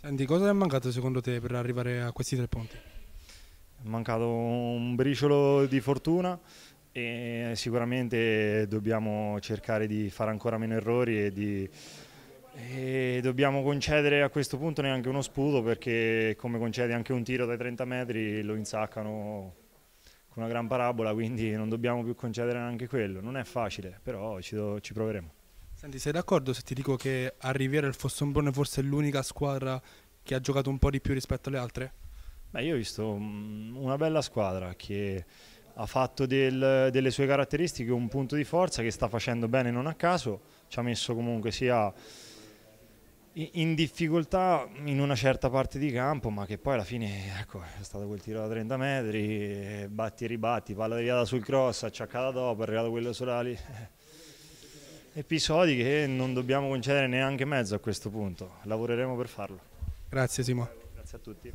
Senti, cosa è mancato secondo te per arrivare a questi tre punti? È mancato un briciolo di fortuna e sicuramente dobbiamo cercare di fare ancora meno errori e di e dobbiamo concedere a questo punto neanche uno sputo perché come concedi anche un tiro dai 30 metri lo insaccano con una gran parabola quindi non dobbiamo più concedere neanche quello non è facile però ci, do, ci proveremo Senti, sei d'accordo se ti dico che a Riviera il Fossombrone forse è l'unica squadra che ha giocato un po' di più rispetto alle altre? Beh, io ho visto mm, una bella squadra che ha fatto del, delle sue caratteristiche un punto di forza che sta facendo bene non a caso, ci ha messo comunque sia in difficoltà in una certa parte di campo, ma che poi alla fine ecco, è stato quel tiro da 30 metri, batti e ribatti, palla deviata sul cross, acciaccata dopo, è arrivato quello sulla episodi che non dobbiamo concedere neanche mezzo a questo punto. Lavoreremo per farlo. Grazie Simo. Grazie a tutti.